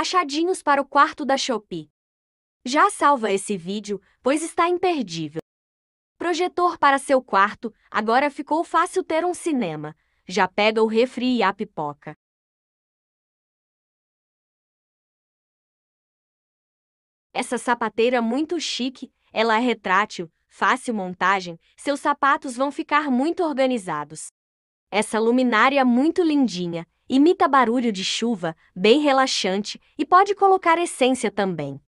achadinhos para o quarto da Shopee. Já salva esse vídeo, pois está imperdível. Projetor para seu quarto, agora ficou fácil ter um cinema. Já pega o refri e a pipoca. Essa sapateira muito chique, ela é retrátil, fácil montagem, seus sapatos vão ficar muito organizados. Essa luminária muito lindinha, imita barulho de chuva, bem relaxante, e pode colocar essência também.